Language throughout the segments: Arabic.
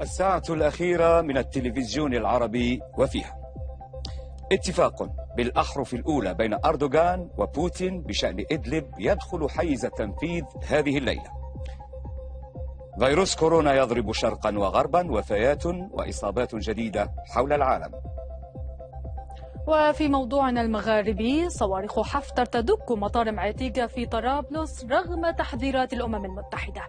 الساعة الأخيرة من التلفزيون العربي وفيها اتفاق بالأحرف الأولى بين أردوغان وبوتين بشأن إدلب يدخل حيز التنفيذ هذه الليلة فيروس كورونا يضرب شرقا وغربا وفيات وإصابات جديدة حول العالم وفي موضوعنا المغاربي صواريخ حفتر تدك مطار معتيقة في طرابلس رغم تحذيرات الأمم المتحدة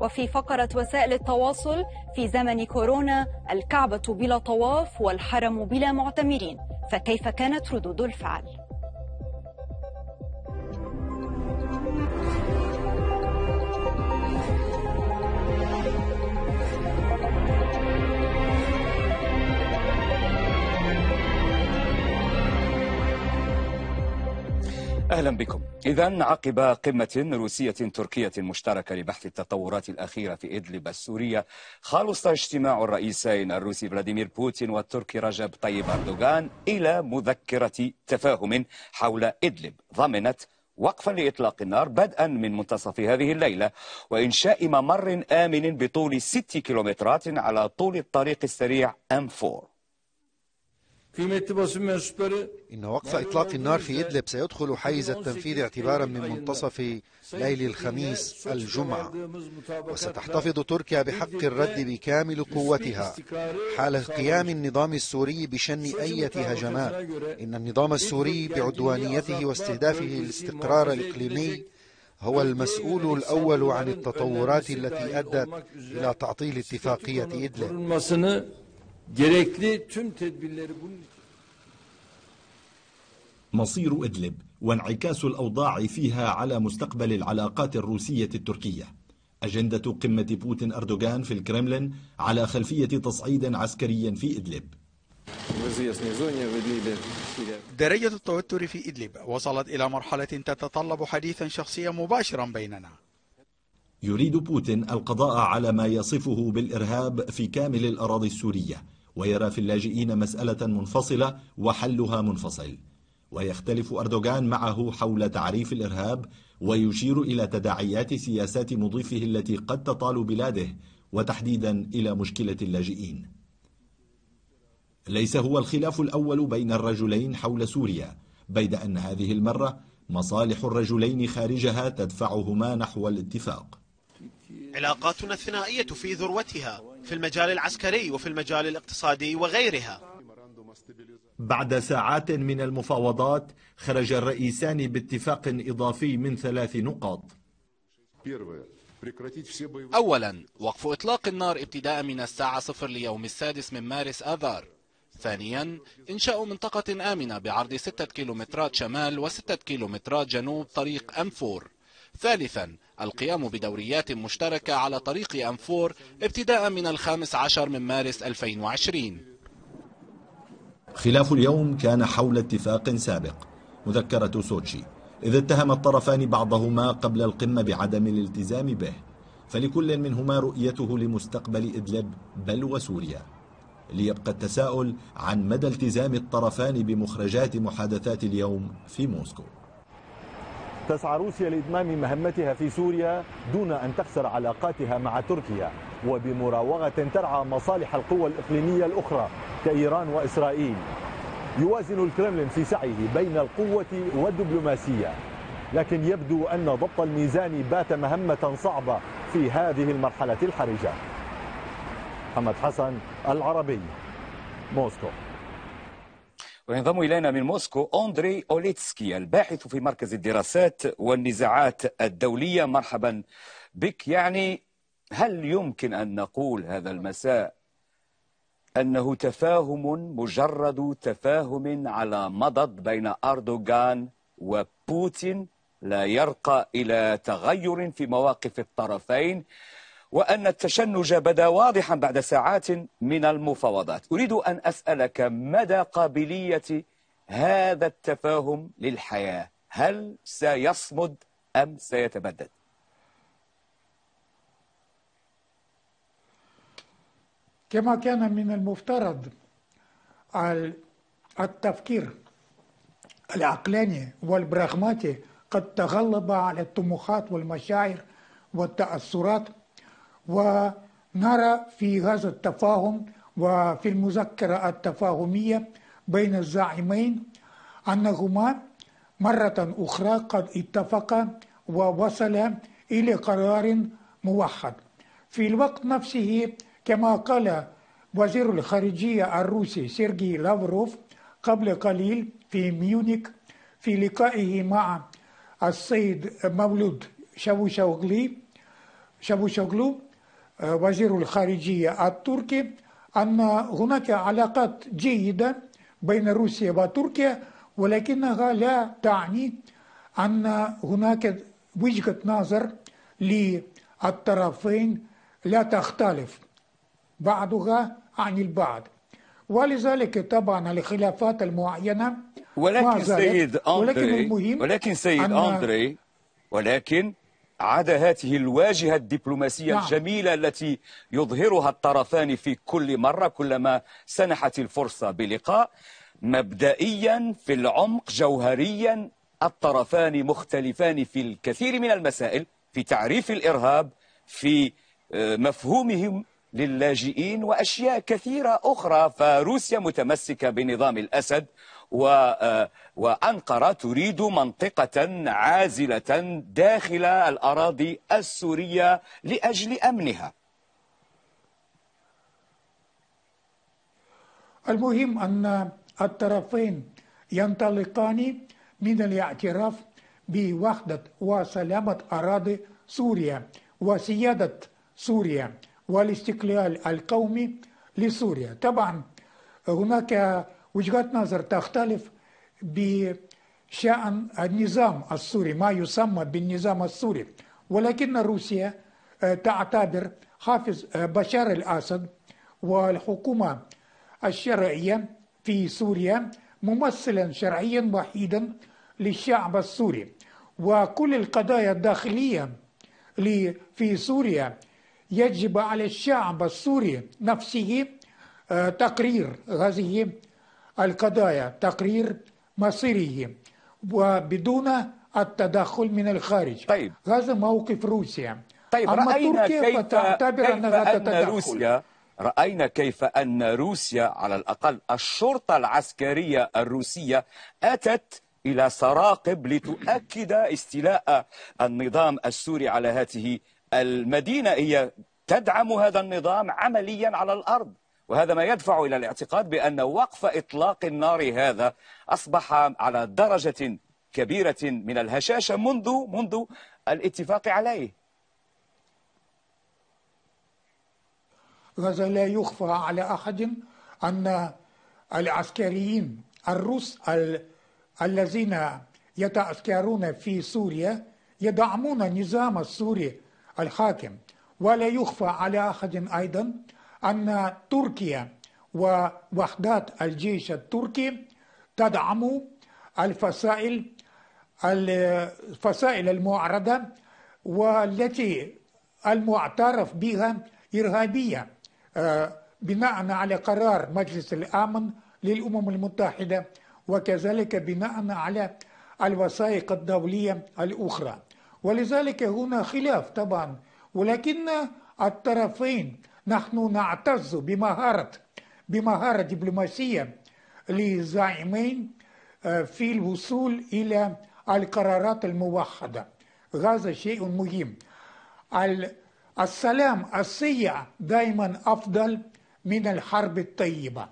وفي فقرة وسائل التواصل في زمن كورونا الكعبة بلا طواف والحرم بلا معتمرين فكيف كانت ردود الفعل؟ أهلا بكم إذا عقب قمة روسية تركية مشتركة لبحث التطورات الأخيرة في إدلب السورية خلص اجتماع الرئيسين الروسي فلاديمير بوتين والتركي رجب طيب أردوغان إلى مذكرة تفاهم حول إدلب ضمنت وقفا لإطلاق النار بدءا من منتصف هذه الليلة وإنشاء ممر آمن بطول 6 كيلومترات على طول الطريق السريع ام 4 إن وقف إطلاق النار في إدلب سيدخل حيز التنفيذ اعتبارا من منتصف ليل الخميس الجمعة وستحتفظ تركيا بحق الرد بكامل قوتها حال قيام النظام السوري بشن أية هجمات إن النظام السوري بعدوانيته واستهدافه الاستقرار الإقليمي هو المسؤول الأول عن التطورات التي أدت إلى تعطيل اتفاقية إدلب Gerekli tüm tedbirleri bunun için. مصير إدلب وانعكاس الأوضاع فيها على مستقبل العلاقات الروسية التركية أجندة قمة بوتين أردوغان في الكرملين على خلفية تصعيد عسكري في إدلب درجة التوتر في إدلب وصلت إلى مرحلة تتطلب حديثا شخصيا مباشرا بيننا يريد بوتين القضاء على ما يصفه بالإرهاب في كامل الأراضي السورية ويرى في اللاجئين مسألة منفصلة وحلها منفصل ويختلف أردوغان معه حول تعريف الإرهاب ويشير إلى تداعيات سياسات مضيفه التي قد تطال بلاده وتحديدا إلى مشكلة اللاجئين ليس هو الخلاف الأول بين الرجلين حول سوريا بيد أن هذه المرة مصالح الرجلين خارجها تدفعهما نحو الاتفاق علاقاتنا الثنائية في ذروتها في المجال العسكري وفي المجال الاقتصادي وغيرها بعد ساعات من المفاوضات خرج الرئيسان باتفاق إضافي من ثلاث نقاط أولا وقف إطلاق النار ابتداء من الساعة صفر ليوم السادس من مارس آذار ثانيا إنشاء منطقة آمنة بعرض ستة كيلومترات شمال وستة كيلومترات جنوب طريق أنفور ثالثا القيام بدوريات مشتركة على طريق أنفور ابتداء من الخامس عشر من مارس 2020 خلاف اليوم كان حول اتفاق سابق مذكرة سوتشي إذ اتهم الطرفان بعضهما قبل القمة بعدم الالتزام به فلكل منهما رؤيته لمستقبل إدلب بل وسوريا ليبقى التساؤل عن مدى التزام الطرفان بمخرجات محادثات اليوم في موسكو تسعى روسيا لإتمام مهمتها في سوريا دون أن تخسر علاقاتها مع تركيا وبمراوغة ترعى مصالح القوى الإقليمية الأخرى كإيران وإسرائيل يوازن الكرملين في سعيه بين القوة والدبلوماسية لكن يبدو أن ضبط الميزان بات مهمة صعبة في هذه المرحلة الحرجة محمد حسن العربي موسكو وينضم إلينا من موسكو أندري أوليتسكي الباحث في مركز الدراسات والنزاعات الدولية مرحبا بك يعني هل يمكن أن نقول هذا المساء أنه تفاهم مجرد تفاهم على مضض بين أردوغان وبوتين لا يرقى إلى تغير في مواقف الطرفين وأن التشنج بدا واضحا بعد ساعات من المفاوضات أريد أن أسألك مدى قابلية هذا التفاهم للحياة هل سيصمد أم سيتبدد كما كان من المفترض التفكير العقلاني والبراغماتي قد تغلب على الطموحات والمشاعر والتأثرات ونرى في هذا التفاهم وفي المذكرة التفاهمية بين الزعيمين أنهما مرة أخرى قد اتفقا ووصلا إلى قرار موحد في الوقت نفسه كما قال وزير الخارجية الروسي سيرجي لافروف قبل قليل في ميونيك في لقائه مع السيد مولود شابو شوغلو آه، وزير الخارجية التركي أن هناك علاقات جيدة بين روسيا وتركيا ولكنها لا تعني أن هناك وجهة نظر للطرفين لا تختلف بعضها عن البعض ولذلك طبعا الخلافات المعينة ولكن سيد أندري ولكن, ولكن سيد أندري ولكن عدا هاته الواجهة الدبلوماسية نعم. الجميلة التي يظهرها الطرفان في كل مرة كلما سنحت الفرصة بلقاء مبدئيا في العمق جوهريا الطرفان مختلفان في الكثير من المسائل في تعريف الإرهاب في آه، مفهومهم للاجئين وأشياء كثيرة أخرى فروسيا متمسكة بنظام الأسد آه، وأنقرة تريد منطقة عازلة داخل الأراضي السورية لأجل أمنها المهم أن الطرفين ينطلقان من الاعتراف بوحدة وسلامة أراضي سوريا وسيادة سوريا والاستقلال القومي لسوريا طبعا هناك وجهات نظر تختلف بشأن النظام السوري ما يسمى بالنظام السوري ولكن روسيا آه، تعتبر حافظ آه، بشار الأسد والحكومة الشرعية في سوريا ممثلا شرعيا وحيدا للشعب السوري وكل القضايا الداخلية في سوريا يجب على الشعب السوري نفسه آه، تقرير هذه القضايا تقرير مصيرهم وبدون التدخل من الخارج طيب. هذا موقف روسيا طيب أما رأينا تركيا كيف فتعتبر كيف أنها أن تتدخل روسيا رأينا كيف أن روسيا على الأقل الشرطة العسكرية الروسية أتت إلى سراقب لتؤكد استيلاء النظام السوري على هذه المدينة هي تدعم هذا النظام عمليا على الأرض وهذا ما يدفع إلى الاعتقاد بأن وقف إطلاق النار هذا أصبح على درجة كبيرة من الهشاشة منذ منذ الاتفاق عليه هذا لا يخفى على أحد أن العسكريين الروس الذين يتعسكرون في سوريا يدعمون النظام السوري الحاكم ولا يخفى على أحد أيضا أن تركيا ووحدات الجيش التركي تدعم الفصائل الفصائل المعرضة والتي المعترف بها إرهابية آه، بناء على قرار مجلس الأمن للأمم المتحدة وكذلك بناء على الوثائق الدولية الأخرى ولذلك هنا خلاف طبعا ولكن الطرفين نحن نعتز بمهارة بمهارة دبلوماسية للزعيمين آه، في الوصول إلى القرارات الموحدة هذا شيء مهم السلام السيء دائما أفضل من الحرب الطيبة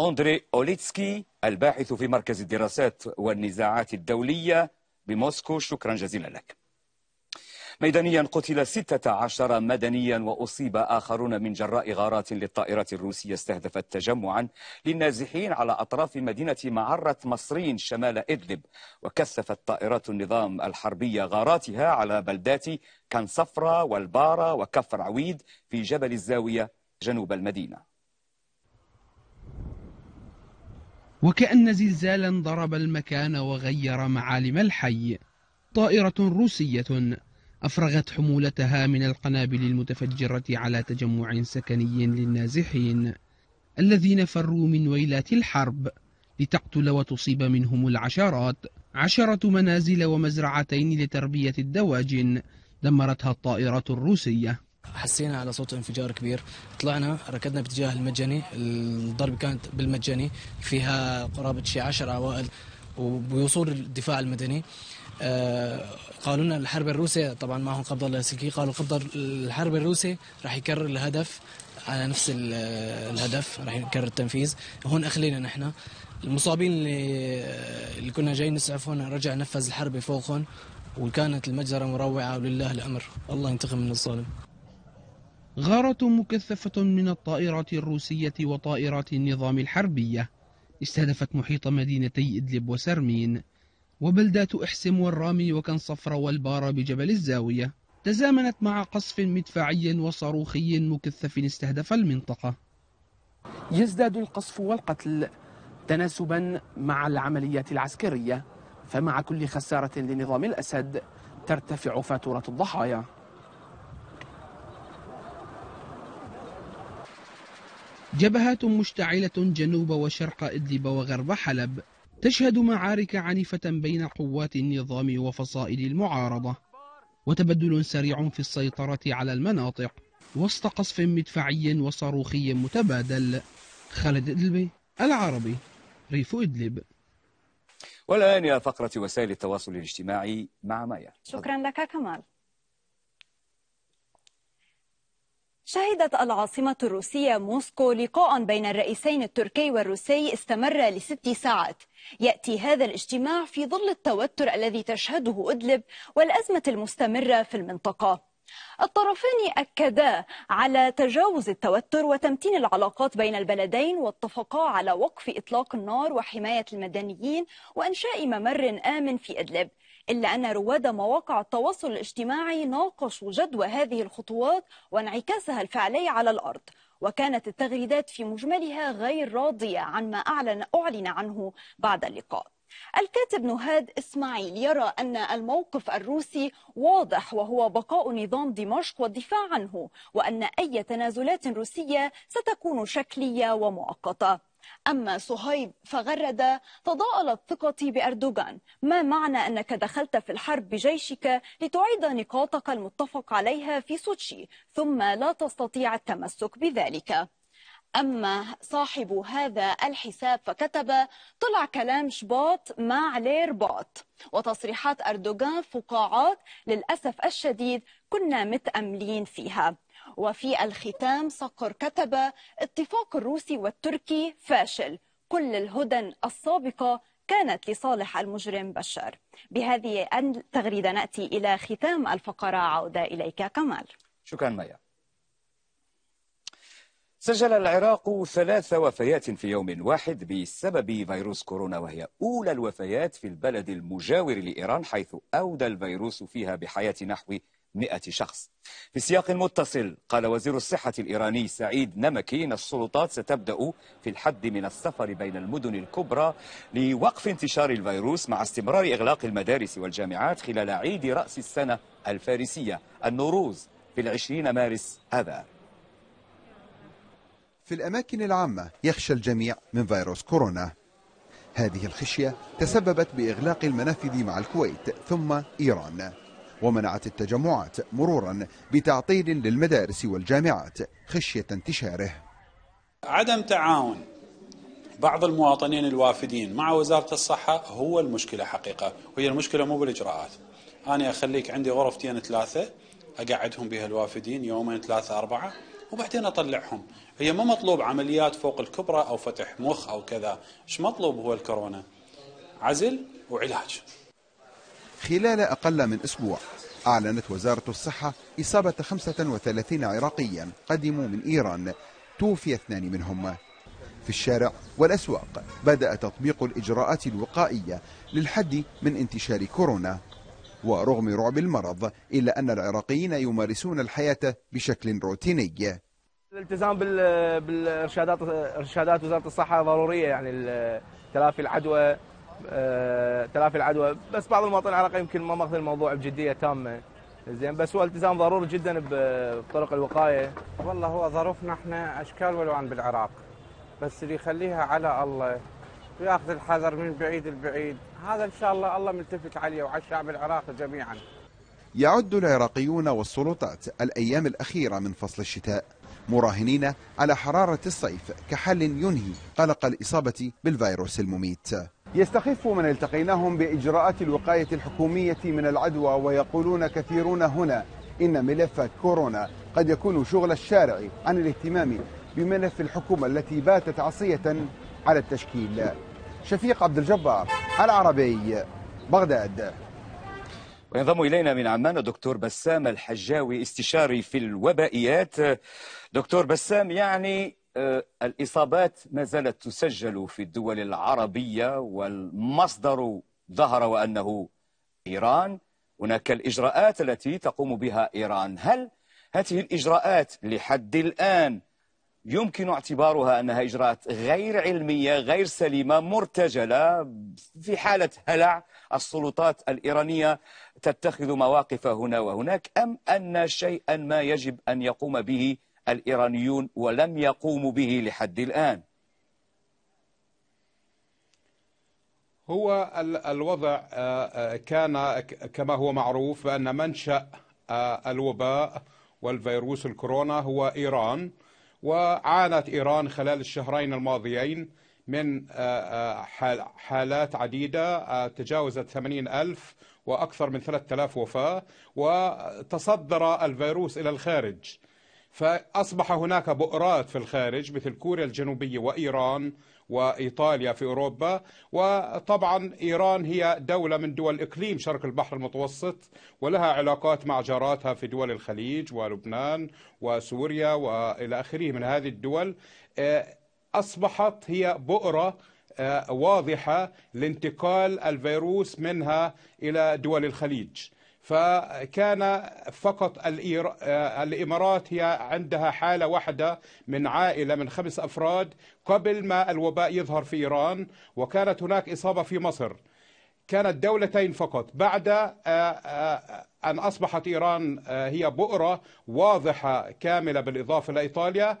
أندري أوليتسكي الباحث في مركز الدراسات والنزاعات الدولية بموسكو شكرا جزيلا لك ميدانيا قتل 16 مدنيا وأصيب آخرون من جراء غارات للطائرات الروسية استهدفت تجمعا للنازحين على أطراف مدينة معرة مصرين شمال إدلب وكثفت طائرات النظام الحربية غاراتها على بلدات كنصفرة والبارة وكفر عويد في جبل الزاوية جنوب المدينة وكأن زلزالا ضرب المكان وغير معالم الحي طائرة روسية أفرغت حمولتها من القنابل المتفجرة على تجمع سكني للنازحين الذين فروا من ويلات الحرب لتقتل وتصيب منهم العشرات عشرة منازل ومزرعتين لتربية الدواجن دمرتها الطائرة الروسية حسينا على صوت انفجار كبير طلعنا ركضنا باتجاه المجني الضرب كانت بالمجني فيها قرابة شي عشر عوائل وبوصول الدفاع المدني آه، قالوا لنا الحرب الروسية طبعا معهم قبضة لاسلكي قالوا قبضة الحرب الروسية راح يكرر الهدف على نفس الهدف راح يكرر التنفيذ هون أخلينا نحن المصابين اللي, اللي كنا جايين نسعف هون رجع نفذ الحرب فوقهم وكانت المجزرة مروعة ولله الأمر الله ينتقم من الظالم غارة مكثفة من الطائرات الروسية وطائرات النظام الحربية استهدفت محيط مدينتي إدلب وسرمين وبلدات إحسم والرامي وكان صفر والبارة بجبل الزاوية تزامنت مع قصف مدفعي وصاروخي مكثف استهدف المنطقة يزداد القصف والقتل تناسبا مع العمليات العسكرية فمع كل خسارة لنظام الأسد ترتفع فاتورة الضحايا جبهات مشتعلة جنوب وشرق إدلب وغرب حلب تشهد معارك عنيفة بين قوات النظام وفصائل المعارضة وتبدل سريع في السيطرة على المناطق وسط قصف مدفعي وصاروخي متبادل خالد إدلبي العربي ريف إدلب والآن يا فقرة وسائل التواصل الاجتماعي مع مايا شكرا لك كمال شهدت العاصمة الروسية موسكو لقاء بين الرئيسين التركي والروسي استمر لست ساعات يأتي هذا الاجتماع في ظل التوتر الذي تشهده إدلب والأزمة المستمرة في المنطقة الطرفان أكدا على تجاوز التوتر وتمتين العلاقات بين البلدين واتفقا على وقف إطلاق النار وحماية المدنيين وإنشاء ممر آمن في إدلب إلا أن رواد مواقع التواصل الاجتماعي ناقشوا جدوى هذه الخطوات وانعكاسها الفعلي على الأرض وكانت التغريدات في مجملها غير راضية عن ما أعلن, أعلن عنه بعد اللقاء الكاتب نهاد إسماعيل يرى أن الموقف الروسي واضح وهو بقاء نظام دمشق والدفاع عنه وأن أي تنازلات روسية ستكون شكلية ومؤقتة أما صهيب فغرد تضاءلت ثقتي بأردوغان ما معنى أنك دخلت في الحرب بجيشك لتعيد نقاطك المتفق عليها في سوتشي ثم لا تستطيع التمسك بذلك أما صاحب هذا الحساب فكتب طلع كلام شباط مع لير بوت وتصريحات أردوغان فقاعات للأسف الشديد كنا متأملين فيها وفي الختام صقر كتب اتفاق الروسي والتركي فاشل كل الهدن السابقة كانت لصالح المجرم بشار بهذه التغريدة نأتي إلى ختام الفقرة عودة إليك كمال شكرا ميا سجل العراق ثلاث وفيات في يوم واحد بسبب فيروس كورونا وهي أولى الوفيات في البلد المجاور لإيران حيث أودى الفيروس فيها بحياة نحو 100 شخص في سياق متصل قال وزير الصحة الإيراني سعيد نمكي إن السلطات ستبدأ في الحد من السفر بين المدن الكبرى لوقف انتشار الفيروس مع استمرار إغلاق المدارس والجامعات خلال عيد رأس السنة الفارسية النوروز في العشرين مارس هذا في الأماكن العامة يخشى الجميع من فيروس كورونا هذه الخشية تسببت بإغلاق المنافذ مع الكويت ثم إيران ومنعت التجمعات مرورا بتعطيل للمدارس والجامعات خشية انتشاره عدم تعاون بعض المواطنين الوافدين مع وزارة الصحة هو المشكلة حقيقة وهي المشكلة مو بالإجراءات أنا أخليك عندي غرفتين ثلاثة أقعدهم بها الوافدين يومين ثلاثة أربعة وبعدين أطلعهم هي ما مطلوب عمليات فوق الكبرى أو فتح مخ أو كذا إيش مطلوب هو الكورونا عزل وعلاج خلال أقل من أسبوع أعلنت وزارة الصحة إصابة 35 عراقيا قدموا من إيران توفي اثنان منهم في الشارع والأسواق بدأ تطبيق الإجراءات الوقائية للحد من انتشار كورونا ورغم رعب المرض إلا أن العراقيين يمارسون الحياة بشكل روتيني الالتزام بالارشادات ارشادات وزاره الصحه ضروريه يعني تلافي العدوى تلافي العدوى بس بعض المواطنين العراقيين يمكن ما ماخذين الموضوع بجديه تامه زين بس هو التزام ضروري جدا بطرق الوقايه والله هو ظروفنا احنا اشكال والوان بالعراق بس اللي يخليها على الله وياخذ الحذر من بعيد البعيد هذا ان شاء الله الله ملتفت عليه وعلى الشعب العراقي جميعا يعد العراقيون والسلطات الايام الاخيره من فصل الشتاء مراهنين على حراره الصيف كحل ينهي قلق الاصابه بالفيروس المميت يستخف من التقيناهم بإجراءات الوقاية الحكومية من العدوى ويقولون كثيرون هنا إن ملف كورونا قد يكون شغل الشارع عن الاهتمام بملف الحكومة التي باتت عصية على التشكيل شفيق عبد الجبار العربي بغداد وينضم إلينا من عمان الدكتور بسام الحجاوي استشاري في الوبائيات دكتور بسام يعني آه، الإصابات ما زالت تسجل في الدول العربية والمصدر ظهر وأنه إيران هناك الإجراءات التي تقوم بها إيران هل هذه الإجراءات لحد الآن يمكن اعتبارها أنها إجراءات غير علمية غير سليمة مرتجلة في حالة هلع السلطات الإيرانية تتخذ مواقف هنا وهناك أم أن شيئا ما يجب أن يقوم به الإيرانيون ولم يقوموا به لحد الآن هو الوضع آه، آه، كان كما هو معروف بأن منشأ آه، الوباء والفيروس الكورونا هو إيران وعانت إيران خلال الشهرين الماضيين من حالات عديدة تجاوزت 80 ألف وأكثر من 3000 وفاة وتصدر الفيروس إلى الخارج فأصبح هناك بؤرات في الخارج مثل كوريا الجنوبية وإيران وإيطاليا في أوروبا وطبعا إيران هي دولة من دول إقليم شرق البحر المتوسط ولها علاقات مع جاراتها في دول الخليج ولبنان وسوريا وإلى آخره من هذه الدول آه، أصبحت هي بؤرة آه، واضحة لانتقال الفيروس منها إلى دول الخليج فكان فقط آه، الإمارات هي عندها حالة واحدة من عائلة من خمس أفراد قبل ما الوباء يظهر في إيران وكانت هناك إصابة في مصر كانت دولتين فقط بعد آه، آه، أن أصبحت إيران هي بؤرة واضحة كاملة بالإضافة لإيطاليا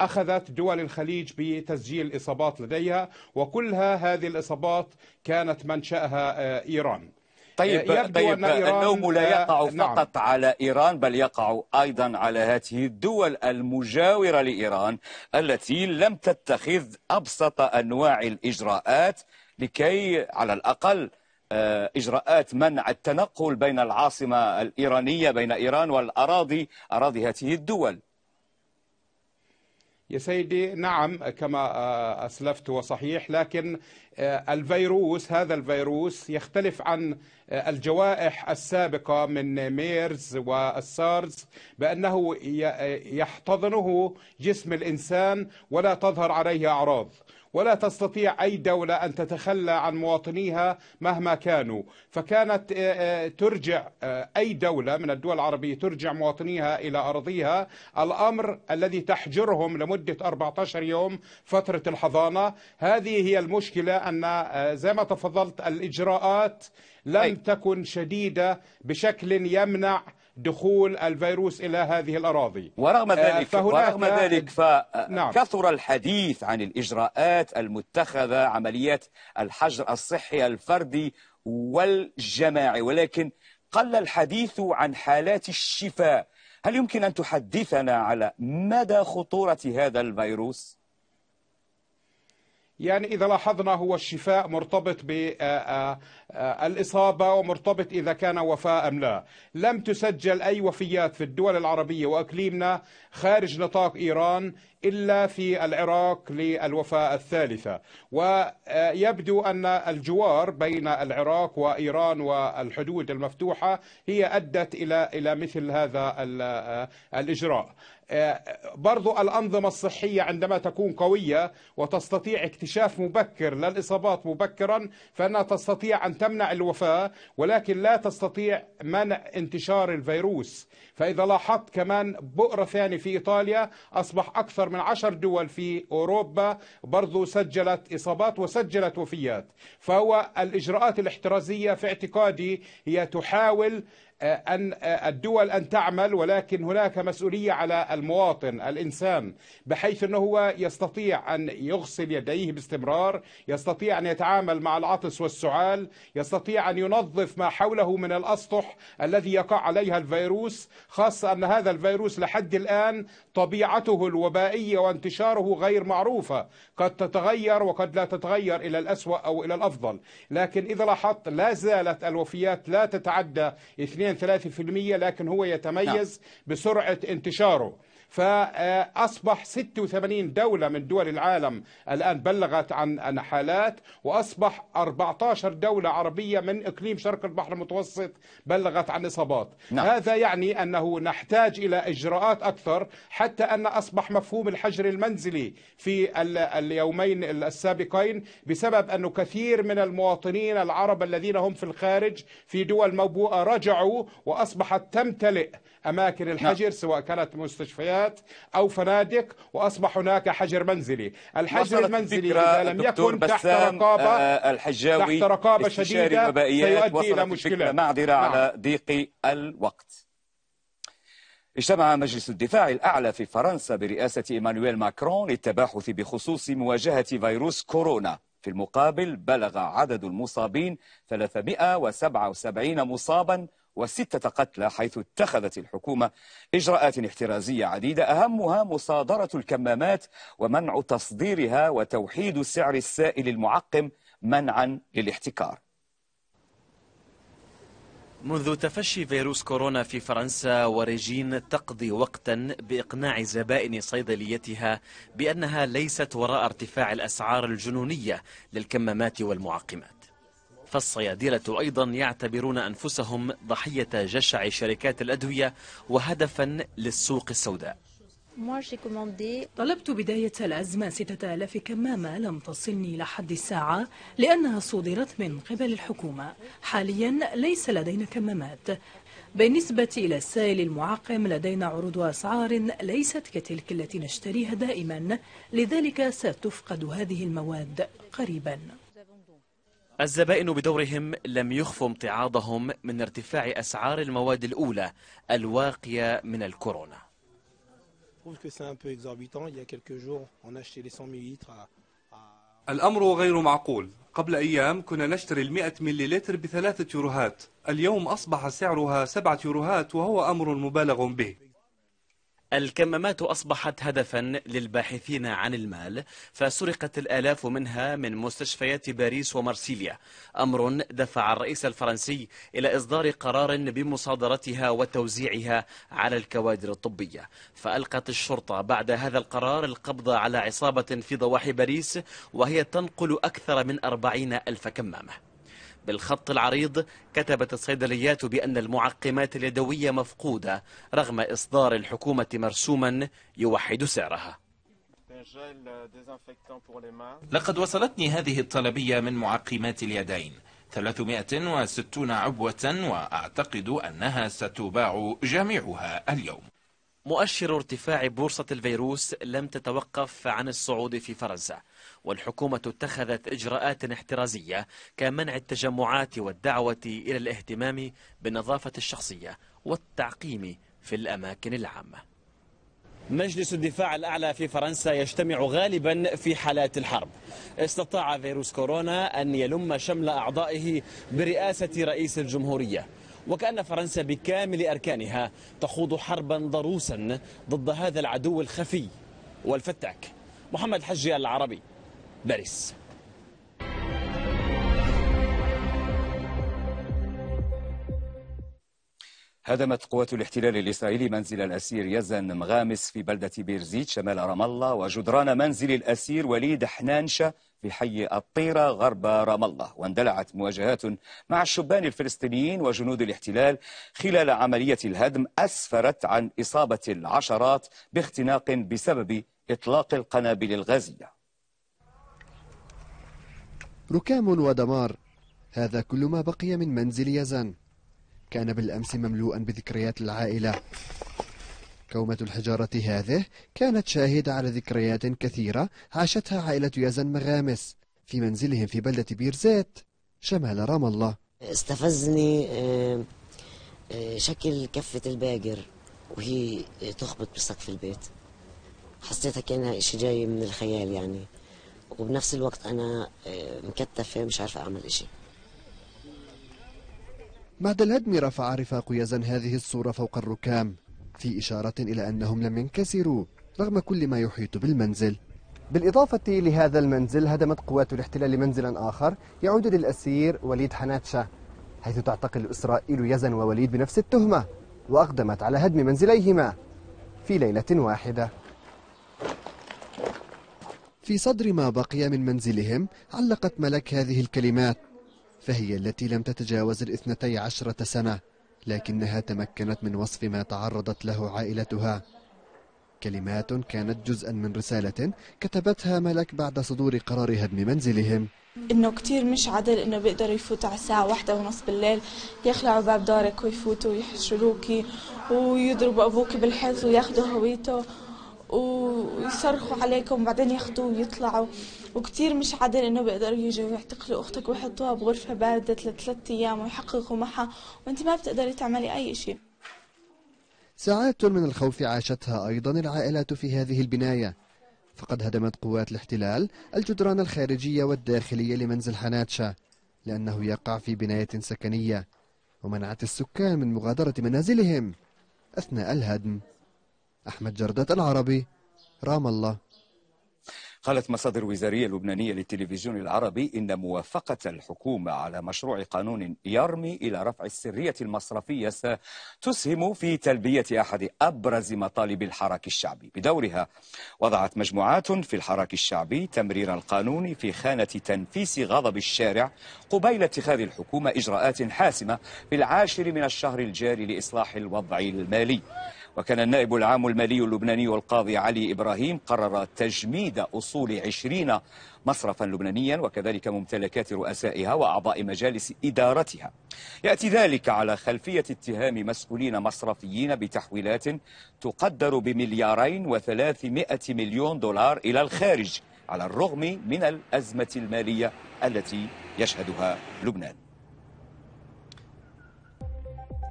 أخذت دول الخليج بتسجيل إصابات لديها وكلها هذه الإصابات كانت منشأها إيران طيب, يبدو طيب أن إيران النوم لا آه، يقع نعم. فقط نعم. على إيران بل يقع أيضا على هذه الدول المجاورة لإيران التي لم تتخذ أبسط أنواع الإجراءات لكي على الأقل آه، إجراءات منع التنقل بين العاصمة الإيرانية بين إيران والأراضي أراضي هذه الدول يا سيدي نعم كما آه، أسلفت وصحيح لكن آه، الفيروس هذا الفيروس يختلف عن آه، الجوائح السابقة من ميرز والسارز بأنه يحتضنه جسم الإنسان ولا تظهر عليه أعراض ولا تستطيع أي دولة أن تتخلى عن مواطنيها مهما كانوا فكانت آه، آه، ترجع آه، أي دولة من الدول العربية ترجع مواطنيها إلى ارضيها، الأمر الذي تحجرهم لمدة 14 يوم فترة الحضانة هذه هي المشكلة أن زي ما تفضلت الإجراءات لم تكن شديدة بشكل يمنع دخول الفيروس إلى هذه الأراضي ورغم آه، ذلك ورغم ذلك فكثر آه، نعم. الحديث عن الإجراءات المتخذة عمليات الحجر الصحي الفردي والجماعي ولكن قل الحديث عن حالات الشفاء هل يمكن أن تحدثنا على مدى خطورة هذا الفيروس؟ يعني إذا لاحظنا هو الشفاء مرتبط ب آه، آه، الإصابة ومرتبط إذا كان وفاة أم لا لم تسجل أي وفيات في الدول العربية وأكليمنا خارج نطاق إيران إلا في العراق للوفاة الثالثة ويبدو أن الجوار بين العراق وإيران والحدود المفتوحة هي أدت إلى إلى مثل هذا آه، الإجراء آه، برضو الأنظمة الصحية عندما تكون قوية وتستطيع اكتشاف مبكر للإصابات مبكرا فأنها تستطيع أن تمنع الوفاة ولكن لا تستطيع منع انتشار الفيروس فإذا لاحظت كمان بؤرة ثانية في إيطاليا أصبح أكثر من عشر دول في أوروبا برضو سجلت إصابات وسجلت وفيات فهو الإجراءات الاحترازية في اعتقادي هي تحاول أن الدول أن تعمل ولكن هناك مسؤولية على المواطن الإنسان بحيث أنه هو يستطيع أن يغسل يديه باستمرار يستطيع أن يتعامل مع العطس والسعال يستطيع أن ينظف ما حوله من الأسطح الذي يقع عليها الفيروس خاصة أن هذا الفيروس لحد الآن طبيعته الوبائية وانتشاره غير معروفة قد تتغير وقد لا تتغير إلى الأسوأ أو إلى الأفضل لكن إذا لاحظت لا زالت الوفيات لا تتعدى 2 3% لكن هو يتميز نعم. بسرعة انتشاره فأصبح 86 دولة من دول العالم الآن بلغت عن حالات وأصبح 14 دولة عربية من إقليم شرق البحر المتوسط بلغت عن إصابات نعم. هذا يعني أنه نحتاج إلى إجراءات أكثر حتى أن أصبح مفهوم الحجر المنزلي في اليومين السابقين بسبب أنه كثير من المواطنين العرب الذين هم في الخارج في دول موبوءة رجعوا وأصبحت تمتلئ أماكن نعم. الحجر سواء كانت مستشفيات أو فنادق وأصبح هناك حجر منزلي الحجر المنزلي إذا لم يكن تحت رقابة آه، الحجاوي تحت رقابة شديدة سيؤدي إلى مشكلة معذرة نعم. على ضيق الوقت اجتمع مجلس الدفاع الأعلى في فرنسا برئاسة إيمانويل ماكرون للتباحث بخصوص مواجهة فيروس كورونا في المقابل بلغ عدد المصابين 377 مصابا وستة قتلى حيث اتخذت الحكومة إجراءات احترازية عديدة أهمها مصادرة الكمامات ومنع تصديرها وتوحيد سعر السائل المعقم منعا للاحتكار منذ تفشي فيروس كورونا في فرنسا وريجين تقضي وقتا بإقناع زبائن صيدليتها بأنها ليست وراء ارتفاع الأسعار الجنونية للكمامات والمعقمات فالصيادلة أيضا يعتبرون أنفسهم ضحية جشع شركات الأدوية وهدفا للسوق السوداء طلبت بداية الأزمة 6000 كمامة لم تصلني لحد الساعة لأنها صدرت من قبل الحكومة حاليا ليس لدينا كمامات بالنسبة إلى السائل المعقم لدينا عروض وأسعار ليست كتلك التي نشتريها دائما لذلك ستفقد هذه المواد قريبا الزبائن بدورهم لم يخفوا امتعاضهم من ارتفاع أسعار المواد الأولى الواقية من الكورونا الأمر غير معقول قبل أيام كنا نشتري المئة مللتر بثلاثة يوروهات اليوم أصبح سعرها سبعة يوروهات وهو أمر مبالغ به الكمامات أصبحت هدفا للباحثين عن المال فسرقت الآلاف منها من مستشفيات باريس ومارسيليا أمر دفع الرئيس الفرنسي إلى إصدار قرار بمصادرتها وتوزيعها على الكوادر الطبية فألقت الشرطة بعد هذا القرار القبض على عصابة في ضواحي باريس وهي تنقل أكثر من أربعين ألف كمامة بالخط العريض كتبت الصيدليات بأن المعقمات اليدوية مفقودة رغم إصدار الحكومة مرسوما يوحد سعرها لقد وصلتني هذه الطلبية من معقمات اليدين 360 عبوة وأعتقد أنها ستباع جميعها اليوم مؤشر ارتفاع بورصة الفيروس لم تتوقف عن الصعود في فرنسا والحكومة اتخذت إجراءات احترازية كمنع التجمعات والدعوة إلى الاهتمام بالنظافة الشخصية والتعقيم في الأماكن العامة مجلس الدفاع الأعلى في فرنسا يجتمع غالبا في حالات الحرب استطاع فيروس كورونا أن يلم شمل أعضائه برئاسة رئيس الجمهورية وكأن فرنسا بكامل أركانها تخوض حربا ضروسا ضد هذا العدو الخفي والفتاك محمد حجي العربي باريس هدمت قوات الاحتلال الإسرائيلي منزل الأسير يزن مغامس في بلدة بيرزيت شمال رام الله وجدران منزل الأسير وليد حنانشة في حي الطيرة غرب رام الله واندلعت مواجهات مع الشبان الفلسطينيين وجنود الاحتلال خلال عملية الهدم أسفرت عن إصابة العشرات باختناق بسبب إطلاق القنابل الغازية ركام ودمار هذا كل ما بقي من منزل يزن كان بالأمس مملوءا بذكريات العائلة كومة الحجارة هذه كانت شاهدة على ذكريات كثيرة عاشتها عائلة يزن مغامس في منزلهم في بلدة بيرزيت شمال رام الله استفزني آه، آه، شكل كفة الباقر وهي تخبط بسقف البيت حسيتها كأنها إشي جاي من الخيال يعني وبنفس الوقت انا آه، مكتفه مش عارفه اعمل إشي بعد الهدم رفع رفاق يزن هذه الصورة فوق الركام في إشارة إلى أنهم لم ينكسروا رغم كل ما يحيط بالمنزل بالإضافة لهذا المنزل هدمت قوات الاحتلال منزلا آخر يعود للأسير وليد حناتشا حيث تعتقل إسرائيل يزن ووليد بنفس التهمة وأقدمت على هدم منزليهما في ليلة واحدة في صدر ما بقي من منزلهم علقت ملك هذه الكلمات فهي التي لم تتجاوز الاثنتي عشرة سنة لكنها تمكنت من وصف ما تعرضت له عائلتها كلمات كانت جزءا من رسالة كتبتها ملك بعد صدور قرار هدم منزلهم انه كتير مش عدل انه بيقدروا يفوتوا على الساعة واحدة ونص بالليل يخلعوا باب دارك ويفوتوا ويحشروكي ويضربوا ابوك بالحيط وياخذوا هويته ويصرخوا عليكم وبعدين ياخذوه ويطلعوا وكتير مش عادل انه بيقدروا يجوا يعتقلوا اختك ويحطوها بغرفة باردة لثلاث ايام ويحققوا معها وانت ما بتقدري تعملي اي شيء ساعات من الخوف عاشتها ايضا العائلات في هذه البناية فقد هدمت قوات الاحتلال الجدران الخارجية والداخلية لمنزل حناتشا لأنه يقع في بناية سكنية ومنعت السكان من مغادرة منازلهم أثناء الهدم أحمد جردت العربي رام الله قالت مصادر وزارية لبنانية للتلفزيون العربي إن موافقة الحكومة على مشروع قانون يرمي إلى رفع السرية المصرفية ستسهم في تلبية أحد أبرز مطالب الحراك الشعبي بدورها وضعت مجموعات في الحراك الشعبي تمرير القانون في خانة تنفيس غضب الشارع قبيل اتخاذ الحكومة إجراءات حاسمة في العاشر من الشهر الجاري لإصلاح الوضع المالي وكان النائب العام المالي اللبناني القاضي علي إبراهيم قرر تجميد أصول عشرين مصرفا لبنانيا وكذلك ممتلكات رؤسائها وأعضاء مجالس إدارتها يأتي ذلك على خلفية اتهام مسؤولين مصرفيين بتحويلات تقدر بمليارين وثلاثمائة مليون دولار إلى الخارج على الرغم من الأزمة المالية التي يشهدها لبنان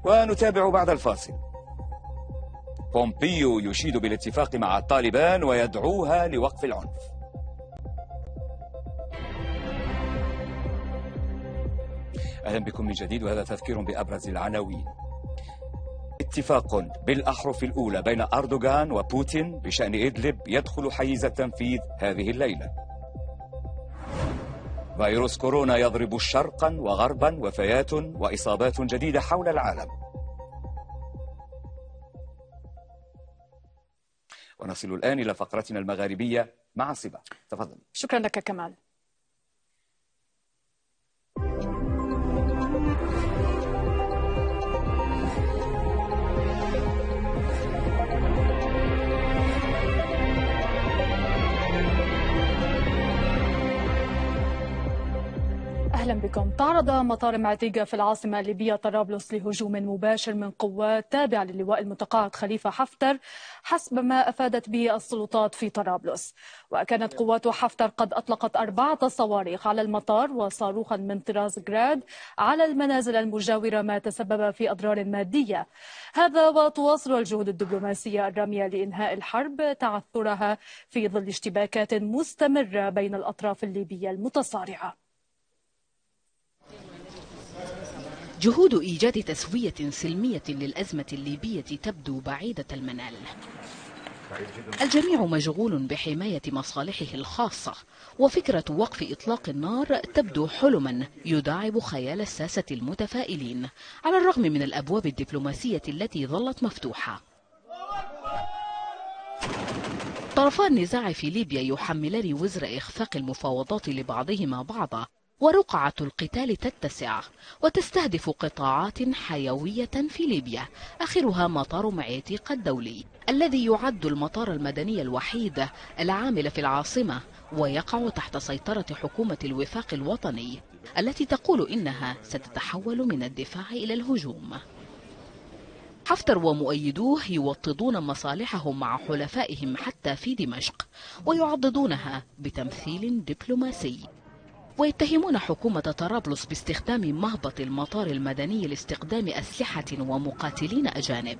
ونتابع بعد الفاصل بومبيو يشيد بالاتفاق مع الطالبان ويدعوها لوقف العنف أهلا بكم من جديد وهذا تذكير بأبرز العناوين اتفاق بالأحرف الأولى بين أردوغان وبوتين بشأن إدلب يدخل حيز التنفيذ هذه الليلة فيروس كورونا يضرب شرقا وغربا وفيات وإصابات جديدة حول العالم ونصل الآن إلى فقرتنا المغاربية مع صبا تفضل شكرا لك كمال أهلا بكم تعرض مطار معتيقة في العاصمة الليبية طرابلس لهجوم مباشر من قوات تابعة للواء المتقاعد خليفة حفتر حسب ما أفادت به السلطات في طرابلس وكانت قوات حفتر قد أطلقت أربعة صواريخ على المطار وصاروخا من طراز جراد على المنازل المجاورة ما تسبب في أضرار مادية هذا وتواصل الجهود الدبلوماسية الرامية لإنهاء الحرب تعثرها في ظل اشتباكات مستمرة بين الأطراف الليبية المتصارعة جهود إيجاد تسوية سلمية للأزمة الليبية تبدو بعيدة المنال الجميع مشغول بحماية مصالحه الخاصة وفكرة وقف إطلاق النار تبدو حلما يداعب خيال الساسة المتفائلين على الرغم من الأبواب الدبلوماسية التي ظلت مفتوحة طرفا النزاع في ليبيا يحملان وزر إخفاق المفاوضات لبعضهما بعضا ورقعة القتال تتسع وتستهدف قطاعات حيوية في ليبيا آخرها مطار معيتيق الدولي الذي يعد المطار المدني الوحيد العامل في العاصمة ويقع تحت سيطرة حكومة الوفاق الوطني التي تقول إنها ستتحول من الدفاع إلى الهجوم حفتر ومؤيدوه يوطدون مصالحهم مع حلفائهم حتى في دمشق ويعضدونها بتمثيل دبلوماسي ويتهمون حكومة طرابلس باستخدام مهبط المطار المدني لاستخدام أسلحة ومقاتلين أجانب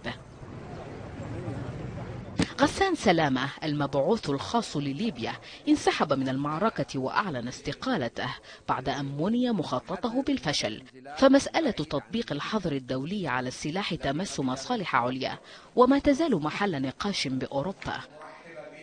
غسان سلامة المبعوث الخاص لليبيا انسحب من المعركة وأعلن استقالته بعد أن مني مخططه بالفشل فمسألة تطبيق الحظر الدولي على السلاح تمس مصالح عليا وما تزال محل نقاش بأوروبا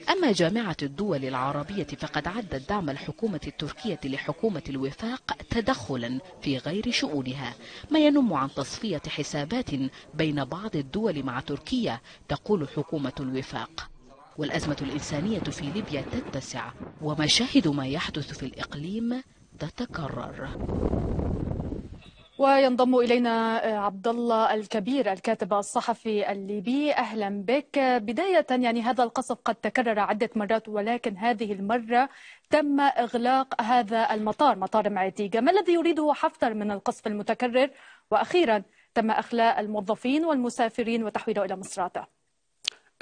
أما جامعة الدول العربية فقد عدت دعم الحكومة التركية لحكومة الوفاق تدخلا في غير شؤونها ما ينم عن تصفية حسابات بين بعض الدول مع تركيا تقول حكومة الوفاق والأزمة الإنسانية في ليبيا تتسع ومشاهد ما يحدث في الإقليم تتكرر وينضم الينا آه، عبد الله الكبير الكاتب الصحفي الليبي اهلا بك بدايه يعني هذا القصف قد تكرر عده مرات ولكن هذه المره تم اغلاق هذا المطار مطار معتيقه ما الذي يريده حفتر من القصف المتكرر واخيرا تم اخلاء الموظفين والمسافرين وتحويله الى مصراته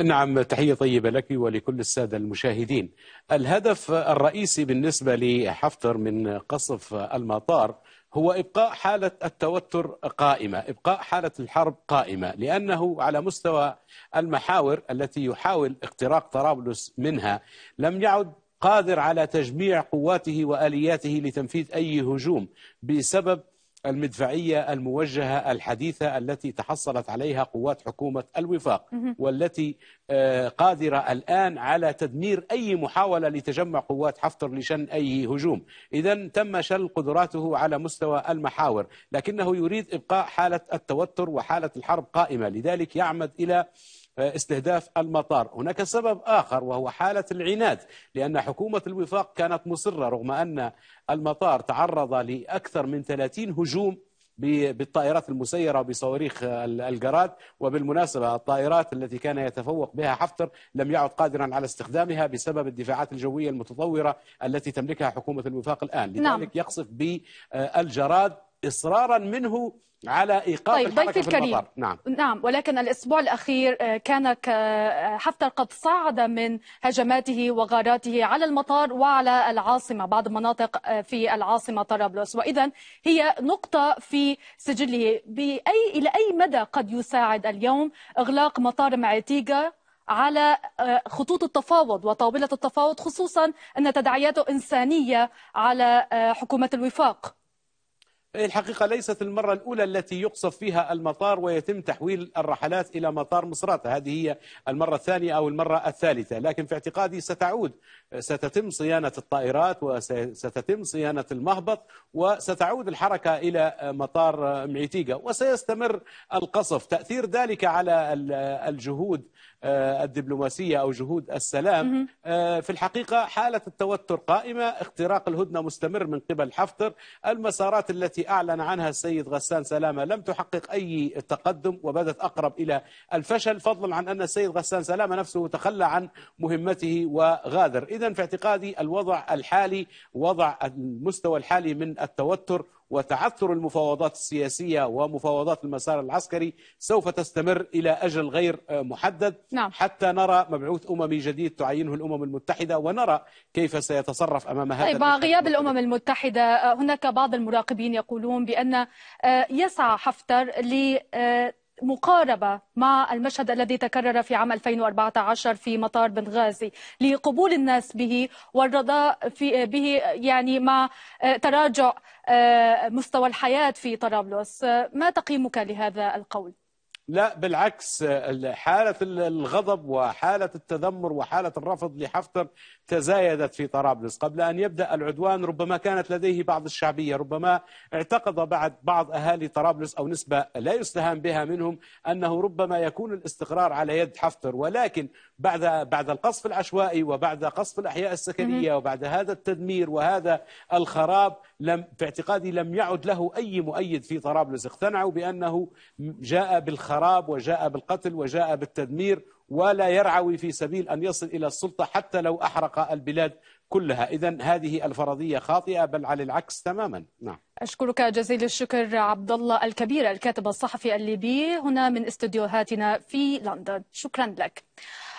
نعم تحية طيبة لك ولكل السادة المشاهدين الهدف الرئيسي بالنسبة لحفتر من قصف المطار هو ابقاء حاله التوتر قائمه، ابقاء حاله الحرب قائمه، لانه على مستوى المحاور التي يحاول اختراق طرابلس منها لم يعد قادر على تجميع قواته والياته لتنفيذ اي هجوم بسبب المدفعية الموجهة الحديثة التي تحصلت عليها قوات حكومة الوفاق والتي آه، قادرة الآن على تدمير أي محاولة لتجمع قوات حفتر لشن أي هجوم إذا تم شل قدراته على مستوى المحاور لكنه يريد إبقاء حالة التوتر وحالة الحرب قائمة لذلك يعمد إلى استهداف المطار هناك سبب آخر وهو حالة العناد لأن حكومة الوفاق كانت مصرة رغم أن المطار تعرض لأكثر من 30 هجوم بالطائرات المسيرة بصواريخ الجراد وبالمناسبة الطائرات التي كان يتفوق بها حفتر لم يعد قادرا على استخدامها بسبب الدفاعات الجوية المتطورة التي تملكها حكومة الوفاق الآن نعم. لذلك نعم. يقصف بالجراد إصرارا منه على ايقاف طيب ضيفي الكريم نعم. نعم ولكن الاسبوع الاخير آه، كان آه، حفتر قد صعد من هجماته وغاراته على المطار وعلى العاصمه بعض المناطق آه، في العاصمه طرابلس واذا هي نقطه في سجله باي الى اي مدى قد يساعد اليوم اغلاق مطار معتيقه على خطوط التفاوض وطاوله التفاوض خصوصا ان تداعياته انسانيه على حكومه الوفاق إيه، الحقيقة ليست المرة الأولى التي يقصف فيها المطار ويتم تحويل الرحلات إلى مطار مصراتة هذه هي المرة الثانية أو المرة الثالثة لكن في اعتقادي ستعود ستتم صيانة الطائرات وستتم صيانة المهبط وستعود الحركة إلى مطار معيتيقة وسيستمر القصف تأثير ذلك على الجهود آه، الدبلوماسية أو جهود السلام آه، في الحقيقة حالة التوتر قائمة اختراق الهدنة مستمر من قبل حفتر المسارات التي أعلن عنها السيد غسان سلامة لم تحقق أي تقدم وبدت أقرب إلى الفشل فضلا عن أن السيد غسان سلامة نفسه تخلى عن مهمته وغادر إذا في اعتقادي الوضع الحالي وضع المستوى الحالي من التوتر وتعثر المفاوضات السياسية ومفاوضات المسار العسكري سوف تستمر إلى أجل غير آه، محدد نعم. حتى نرى مبعوث أممي جديد تعينه الأمم المتحدة ونرى كيف سيتصرف أمام هذا طيب غياب الأمم المتحدة آه، هناك بعض المراقبين يقولون بأن آه، يسعى حفتر ل مقاربة مع المشهد الذي تكرر في عام 2014 في مطار بنغازي لقبول الناس به والرضا في به يعني مع آه، تراجع آه، مستوى الحياة في طرابلس آه، ما تقييمك لهذا القول؟ لا بالعكس حالة الغضب وحالة التذمر وحالة الرفض لحفتر تزايدت في طرابلس قبل أن يبدأ العدوان ربما كانت لديه بعض الشعبية ربما اعتقد بعد بعض أهالي طرابلس أو نسبة لا يستهان بها منهم أنه ربما يكون الاستقرار على يد حفتر ولكن بعد بعد القصف العشوائي وبعد قصف الاحياء السكنيه وبعد هذا التدمير وهذا الخراب لم في اعتقادي لم يعد له اي مؤيد في طرابلس اقتنعوا بانه جاء بالخراب وجاء بالقتل وجاء بالتدمير ولا يرعوي في سبيل ان يصل الى السلطه حتى لو احرق البلاد كلها اذا هذه الفرضيه خاطئه بل على العكس تماما نعم اشكرك جزيل الشكر عبد الله الكبير الكاتب الصحفي الليبي هنا من استديوهاتنا في لندن شكرا لك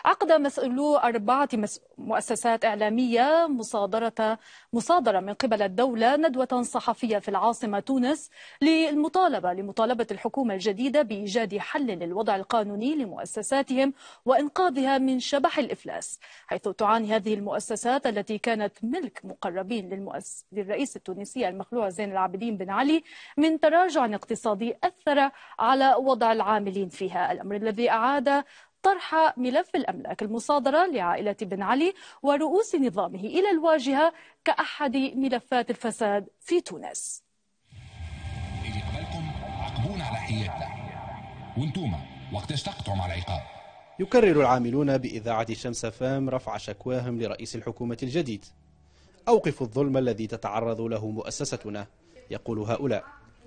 عقد مسؤولو أربعة مؤسسات إعلامية مصادرة مصادرة من قبل الدولة ندوة صحفية في العاصمة تونس للمطالبة لمطالبة الحكومة الجديدة بإيجاد حل للوضع القانوني لمؤسساتهم وإنقاذها من شبح الإفلاس حيث تعاني هذه المؤسسات التي كانت ملك مقربين للمؤس... للرئيس التونسي المخلوع زين العابدين بن علي من تراجع اقتصادي أثر على وضع العاملين فيها الأمر الذي أعاد طرح ملف الأملاك المصادرة لعائلة بن علي ورؤوس نظامه إلى الواجهة كأحد ملفات الفساد في تونس اللي قبلكم عقبونا على حياتنا وانتوما وقتاش تقطعوا مع العقاب يكرر العاملون بإذاعة شمس فام رفع شكواهم لرئيس الحكومة الجديد أوقف الظلم الذي تتعرض له مؤسستنا يقول هؤلاء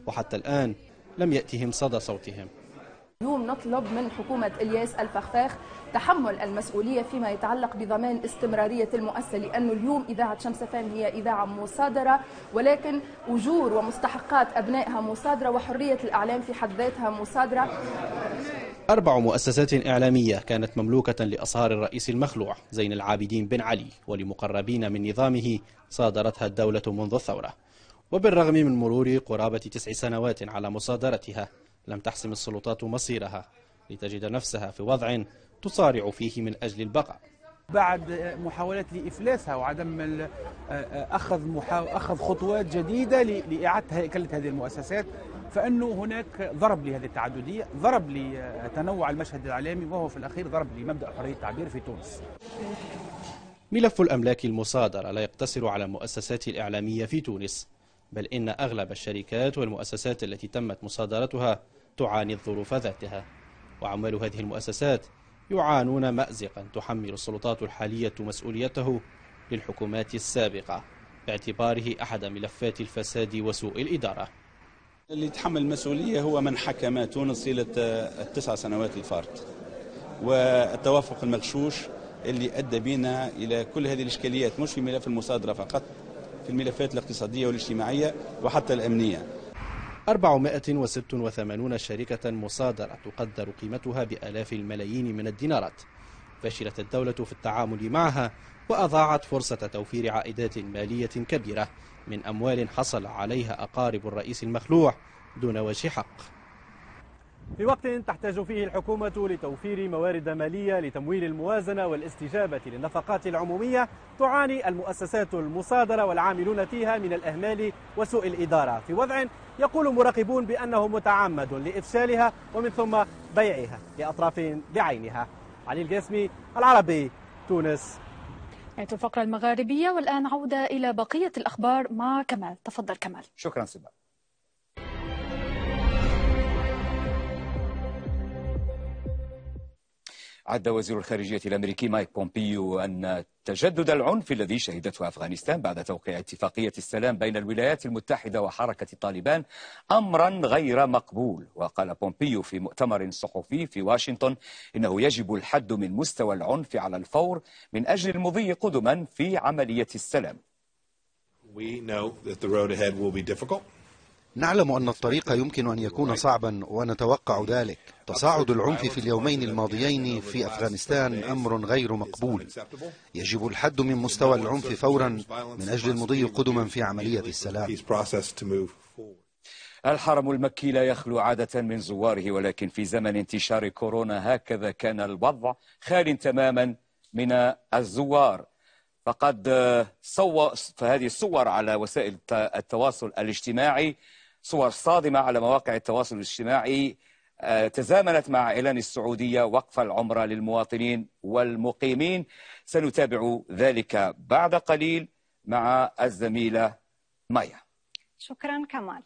وحتى الآن لم يأتهم صدى صوتهم اليوم نطلب من حكومة إلياس الفخفاخ تحمل المسؤولية فيما يتعلق بضمان استمرارية المؤسسة لأنه اليوم إذاعة شمس فام هي إذاعة مصادرة ولكن أجور ومستحقات أبنائها مصادرة وحرية الإعلام في حد ذاتها مصادرة أربع مؤسسات إعلامية كانت مملوكة لأصهار الرئيس المخلوع زين العابدين بن علي ولمقربين من نظامه صادرتها الدولة منذ الثورة وبالرغم من مرور قرابة تسع سنوات على مصادرتها لم تحسم السلطات مصيرها لتجد نفسها في وضع تصارع فيه من أجل البقاء بعد محاولات لإفلاسها وعدم آه، آه، أخذ, محاو... أخذ خطوات جديدة لإعادة هيكلة هذه المؤسسات فأنه هناك ضرب لهذه التعددية ضرب لتنوع المشهد الإعلامي وهو في الأخير ضرب لمبدأ حرية التعبير في تونس ملف الأملاك المصادرة لا يقتصر على المؤسسات الإعلامية في تونس بل إن أغلب الشركات والمؤسسات التي تمت مصادرتها تعاني الظروف ذاتها وعمال هذه المؤسسات يعانون مأزقا تحمل السلطات الحالية مسؤوليته للحكومات السابقة باعتباره أحد ملفات الفساد وسوء الإدارة اللي يتحمل المسؤولية هو من حكم تونس إلى آه، التسع سنوات الفارت والتوافق المغشوش اللي أدى بنا إلى كل هذه الإشكاليات مش في ملف المصادرة فقط في الملفات الاقتصادية والاجتماعية وحتى الأمنية 486 شركة مصادرة تقدر قيمتها بآلاف الملايين من الدينارات فشلت الدولة في التعامل معها وأضاعت فرصة توفير عائدات مالية كبيرة من أموال حصل عليها أقارب الرئيس المخلوع دون وجه حق في وقت تحتاج فيه الحكومة لتوفير موارد مالية لتمويل الموازنة والاستجابة للنفقات العمومية تعاني المؤسسات المصادرة والعاملون فيها من الأهمال وسوء الإدارة في وضع يقول مراقبون بأنه متعمد لإفشالها ومن ثم بيعها لأطراف بعينها علي القاسمي العربي تونس نهاية الفقرة المغاربية والآن عودة إلى بقية الأخبار مع كمال تفضل كمال شكرا سبا عد وزير الخارجية الأمريكي مايك بومبيو أن تجدد العنف الذي شهدته أفغانستان بعد توقيع اتفاقية السلام بين الولايات المتحدة وحركة طالبان أمرا غير مقبول وقال بومبيو في مؤتمر صحفي في واشنطن إنه يجب الحد من مستوى العنف على الفور من أجل المضي قدما في عملية السلام We know that the road ahead will be difficult. نعلم أن الطريق يمكن أن يكون صعبا ونتوقع ذلك تصاعد العنف في اليومين الماضيين في أفغانستان أمر غير مقبول يجب الحد من مستوى العنف فورا من أجل المضي قدما في عملية السلام الحرم المكي لا يخلو عادة من زواره ولكن في زمن انتشار كورونا هكذا كان الوضع خال تماما من الزوار فقد صور فهذه الصور على وسائل التواصل الاجتماعي صور صادمة على مواقع التواصل الاجتماعي آه، تزامنت مع إعلان السعودية وقف العمرة للمواطنين والمقيمين سنتابع ذلك بعد قليل مع الزميلة مايا شكرا كمال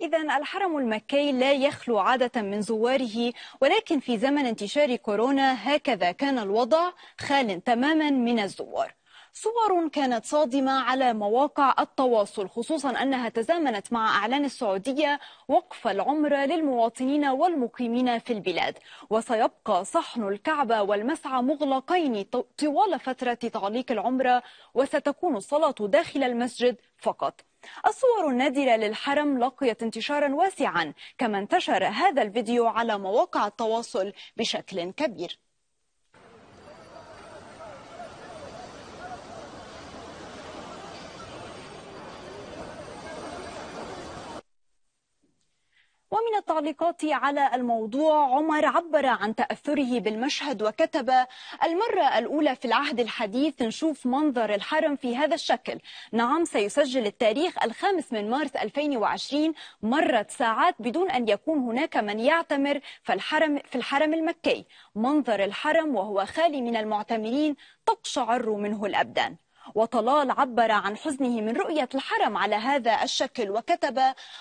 إذا الحرم المكي لا يخلو عادة من زواره ولكن في زمن انتشار كورونا هكذا كان الوضع خال تماما من الزوار صور كانت صادمة على مواقع التواصل خصوصا أنها تزامنت مع أعلان السعودية وقف العمرة للمواطنين والمقيمين في البلاد وسيبقى صحن الكعبة والمسعى مغلقين طوال فترة تعليق العمرة وستكون الصلاة داخل المسجد فقط الصور النادرة للحرم لقيت انتشارا واسعا كما انتشر هذا الفيديو على مواقع التواصل بشكل كبير ومن التعليقات على الموضوع عمر عبر عن تأثره بالمشهد وكتب المرة الأولى في العهد الحديث نشوف منظر الحرم في هذا الشكل نعم سيسجل التاريخ الخامس من مارس 2020 مرت ساعات بدون أن يكون هناك من يعتمر في الحرم, في الحرم المكي منظر الحرم وهو خالي من المعتمرين تقشعر منه الأبدان وطلال عبر عن حزنه من رؤية الحرم على هذا الشكل وكتب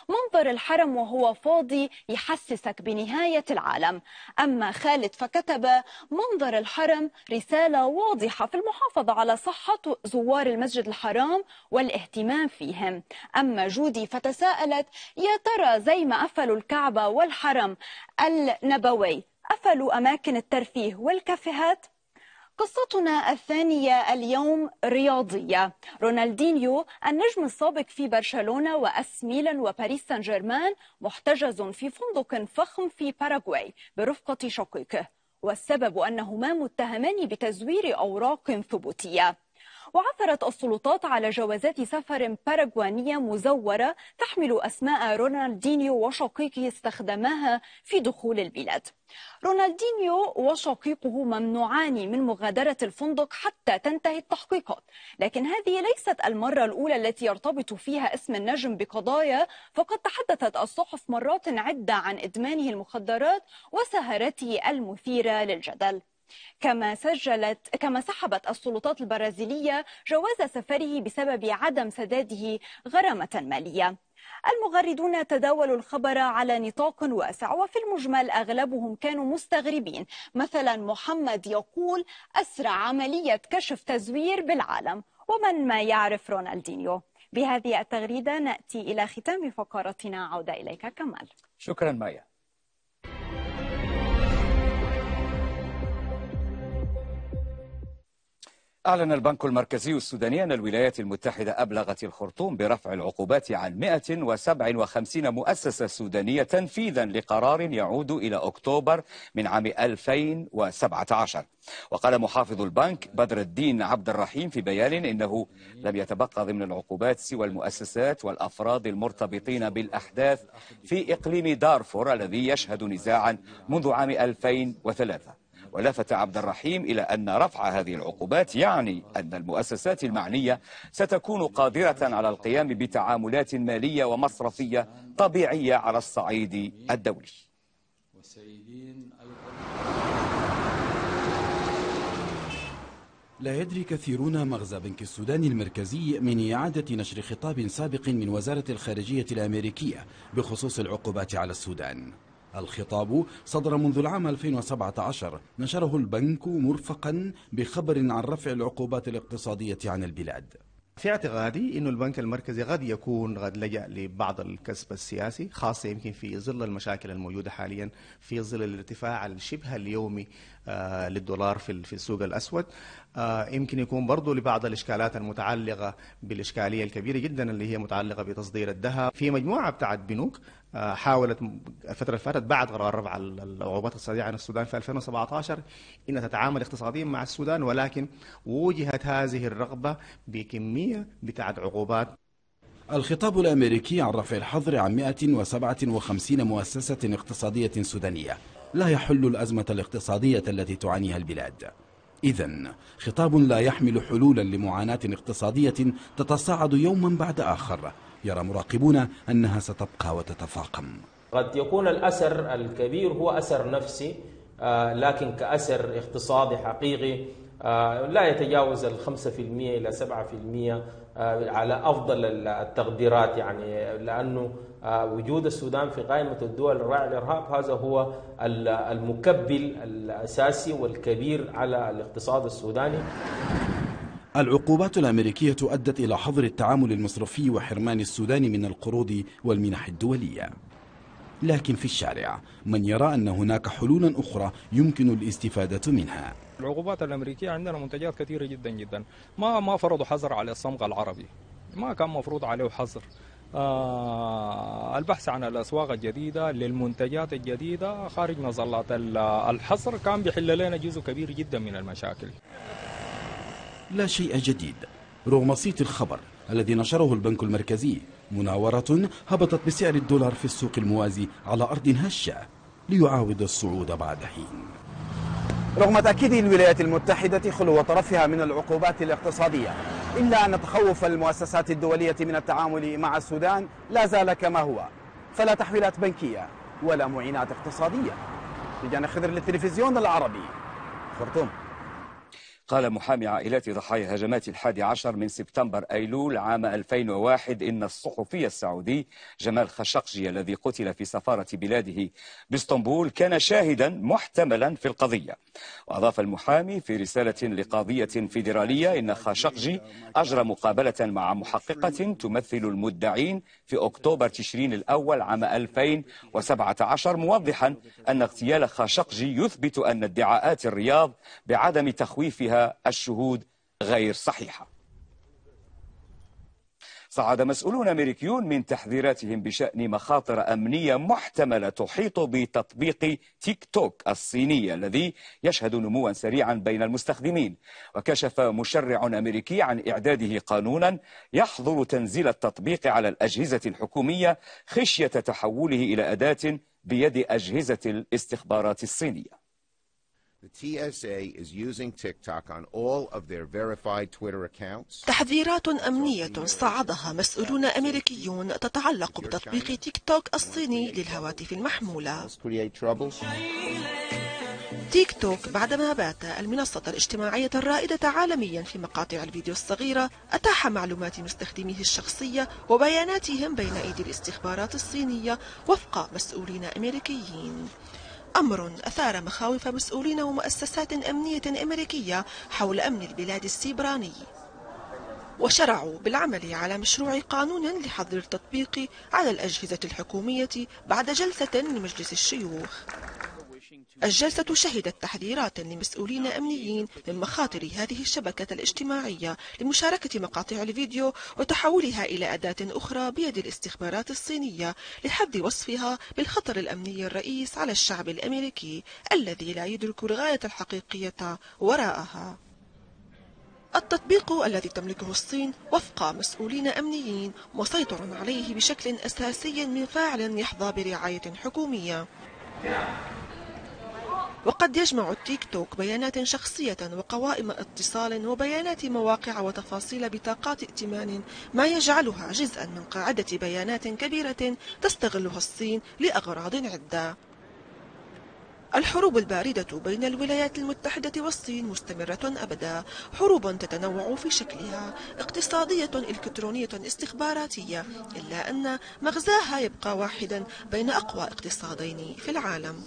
منظر الحرم وهو فاضي يحسسك بنهاية العالم أما خالد فكتب منظر الحرم رسالة واضحة في المحافظة على صحة زوار المسجد الحرام والاهتمام فيهم أما جودي فتساءلت يا ترى زي ما أفلوا الكعبة والحرم النبوي أفلوا أماكن الترفيه والكافيهات قصتنا الثانية اليوم رياضية رونالدينيو النجم السابق في برشلونة وأس ميلان وباريس سان جيرمان محتجز في فندق فخم في باراغواي برفقة شقيقه والسبب أنهما متهمان بتزوير أوراق ثبوتية وعثرت السلطات على جوازات سفر باراغوانية مزورة تحمل أسماء رونالدينيو وشقيقه استخدماها في دخول البلاد رونالدينيو وشقيقه ممنوعان من مغادرة الفندق حتى تنتهي التحقيقات لكن هذه ليست المرة الأولى التي يرتبط فيها اسم النجم بقضايا فقد تحدثت الصحف مرات عدة عن إدمانه المخدرات وسهرته المثيرة للجدل كما سجلت كما سحبت السلطات البرازيلية جواز سفره بسبب عدم سداده غرامة مالية المغردون تداولوا الخبر على نطاق واسع وفي المجمل أغلبهم كانوا مستغربين مثلا محمد يقول أسرع عملية كشف تزوير بالعالم ومن ما يعرف رونالدينيو بهذه التغريدة نأتي إلى ختام فقرتنا عودة إليك كمال شكرا مايا أعلن البنك المركزي السوداني أن الولايات المتحدة أبلغت الخرطوم برفع العقوبات عن 157 مؤسسة سودانية تنفيذا لقرار يعود إلى أكتوبر من عام 2017 وقال محافظ البنك بدر الدين عبد الرحيم في بيان إنه لم يتبقى ضمن العقوبات سوى المؤسسات والأفراد المرتبطين بالأحداث في إقليم دارفور الذي يشهد نزاعا منذ عام 2003 ولفت عبد الرحيم إلى أن رفع هذه العقوبات يعني أن المؤسسات المعنية ستكون قادرة على القيام بتعاملات مالية ومصرفية طبيعية على الصعيد الدولي لا يدري كثيرون مغزى بنك السودان المركزي من إعادة نشر خطاب سابق من وزارة الخارجية الأمريكية بخصوص العقوبات على السودان الخطاب صدر منذ العام 2017 نشره البنك مرفقا بخبر عن رفع العقوبات الاقتصادية عن البلاد في اعتقادي انه البنك المركزي قد يكون قد لجا لبعض الكسب السياسي خاصه يمكن في ظل المشاكل الموجوده حاليا في ظل الارتفاع الشبه اليومي آه، للدولار في السوق الاسود آه، يمكن يكون برضه لبعض الإشكالات المتعلقة بالإشكالية الكبيرة جدا اللي هي متعلقة بتصدير الذهب في مجموعة بتاعت بنوك آه، حاولت الفترة اللي فاتت بعد قرار رفع العقوبات الاقتصادية عن السودان في 2017 أن تتعامل اقتصاديا مع السودان ولكن وجهت هذه الرغبة بكمية بتاعت عقوبات الخطاب الأمريكي عن رفع الحظر عن 157 مؤسسة اقتصادية سودانية لا يحل الأزمة الاقتصادية التي تعانيها البلاد إذا خطاب لا يحمل حلولا لمعاناة اقتصادية تتصاعد يوما بعد آخر يرى مراقبون أنها ستبقى وتتفاقم قد يكون الأثر الكبير هو أثر نفسي آه، لكن كأثر اقتصادي حقيقي آه، لا يتجاوز ال 5% إلى 7% آه، على أفضل التقديرات يعني لأنه آه، وجود السودان في قائمة الدول الراعي الإرهاب هذا هو المكبل الأساسي والكبير على الاقتصاد السوداني العقوبات الأمريكية أدت إلى حظر التعامل المصرفي وحرمان السودان من القروض والمنح الدولية لكن في الشارع من يرى أن هناك حلولا أخرى يمكن الاستفادة منها العقوبات الأمريكية عندنا منتجات كثيرة جدا جدا ما ما فرضوا حظر على الصمغ العربي ما كان مفروض عليه حظر آه، البحث عن الاسواق الجديده للمنتجات الجديده خارج مظلات الحصر كان بيحل لنا جزء كبير جدا من المشاكل. لا شيء جديد رغم صيت الخبر الذي نشره البنك المركزي مناورة هبطت بسعر الدولار في السوق الموازي على أرض هشة ليعاود الصعود بعد حين رغم تأكيد الولايات المتحدة خلو طرفها من العقوبات الاقتصادية إلا أن تخوف المؤسسات الدولية من التعامل مع السودان لا زال كما هو فلا تحويلات بنكية ولا معينات اقتصادية لجان خضر للتلفزيون العربي خرطوم قال محامي عائلات ضحايا هجمات الحادي عشر من سبتمبر أيلول عام 2001 إن الصحفي السعودي جمال خشقجي الذي قتل في سفارة بلاده باسطنبول كان شاهدا محتملا في القضية وأضاف المحامي في رسالة لقاضية فيدرالية إن خشقجي أجرى مقابلة مع محققة تمثل المدعين في أكتوبر تشرين الأول عام 2017 موضحا أن اغتيال خاشقجي يثبت أن ادعاءات الرياض بعدم تخويفها الشهود غير صحيحه صعد مسؤولون أمريكيون من تحذيراتهم بشأن مخاطر أمنية محتملة تحيط بتطبيق تيك توك الصيني الذي يشهد نموا سريعا بين المستخدمين وكشف مشرع أمريكي عن إعداده قانونا يحظر تنزيل التطبيق على الأجهزة الحكومية خشية تحوله إلى أداة بيد أجهزة الاستخبارات الصينية The TSA is using TikTok on all of their verified Twitter accounts. تحذيرات أمنية صعدها مسؤولون أمريكيون تتعلق بتطبيق تيك توك الصيني للهواتف المحمولة. تيك توك بعدما بات المنصة الاجتماعية الرائدة عالميا في مقاطع الفيديو الصغيرة أتاح معلومات مستخدميه الشخصية وبياناتهم بين أيدي الاستخبارات الصينية وفق مسؤولين أمريكيين أمر أثار مخاوف مسؤولين ومؤسسات أمنية أمريكية حول أمن البلاد السيبراني وشرعوا بالعمل على مشروع قانون لحظر التطبيق على الأجهزة الحكومية بعد جلسة لمجلس الشيوخ الجلسة شهدت تحذيرات لمسؤولين أمنيين من مخاطر هذه الشبكة الاجتماعية لمشاركة مقاطع الفيديو وتحولها إلى أداة أخرى بيد الاستخبارات الصينية لحد وصفها بالخطر الأمني الرئيس على الشعب الأمريكي الذي لا يدرك الغاية الحقيقية وراءها التطبيق الذي تملكه الصين وفق مسؤولين أمنيين مسيطر عليه بشكل أساسي من فاعل يحظى برعاية حكومية وقد يجمع التيك توك بيانات شخصية وقوائم اتصال وبيانات مواقع وتفاصيل بطاقات ائتمان ما يجعلها جزءا من قاعدة بيانات كبيرة تستغلها الصين لأغراض عدة الحروب الباردة بين الولايات المتحدة والصين مستمرة أبدا حروب تتنوع في شكلها اقتصادية إلكترونية استخباراتية إلا أن مغزاها يبقى واحدا بين أقوى اقتصادين في العالم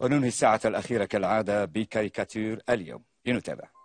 وننهي الساعة الأخيرة كالعادة بكاريكاتير اليوم لنتابع